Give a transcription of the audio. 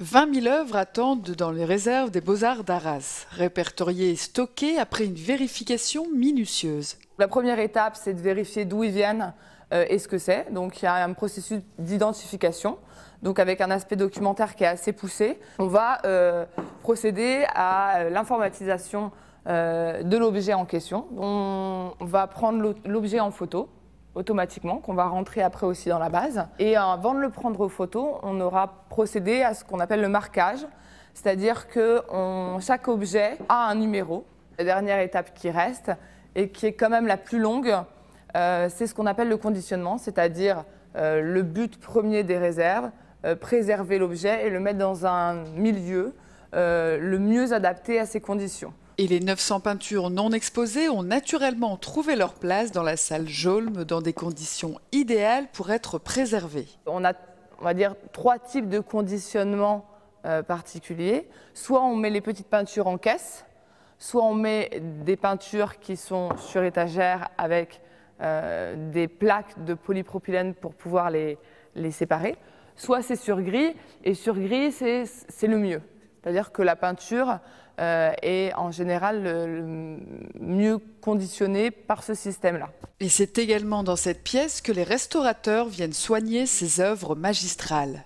20 000 œuvres attendent dans les réserves des Beaux-Arts d'Arras, répertoriées et stockées après une vérification minutieuse. La première étape, c'est de vérifier d'où ils viennent euh, et ce que c'est. Donc il y a un processus d'identification, donc avec un aspect documentaire qui est assez poussé. On va euh, procéder à euh, l'informatisation de l'objet en question. On va prendre l'objet en photo automatiquement, qu'on va rentrer après aussi dans la base. Et euh, avant de le prendre aux photos, on aura procédé à ce qu'on appelle le marquage, c'est-à-dire que chaque objet a un numéro. La dernière étape qui reste, et qui est quand même la plus longue, euh, c'est ce qu'on appelle le conditionnement, c'est-à-dire euh, le but premier des réserves, préserver l'objet et le mettre dans un milieu le mieux adapté à ses conditions et les 900 peintures non exposées ont naturellement trouvé leur place dans la salle Jaume dans des conditions idéales pour être préservées. On a, on va dire, trois types de conditionnement euh, particuliers. Soit on met les petites peintures en caisse, soit on met des peintures qui sont sur étagère avec euh, des plaques de polypropylène pour pouvoir les, les séparer, soit c'est sur gris, et sur gris, c'est le mieux. C'est-à-dire que la peinture euh, est en général mieux conditionnée par ce système-là. Et c'est également dans cette pièce que les restaurateurs viennent soigner ces œuvres magistrales.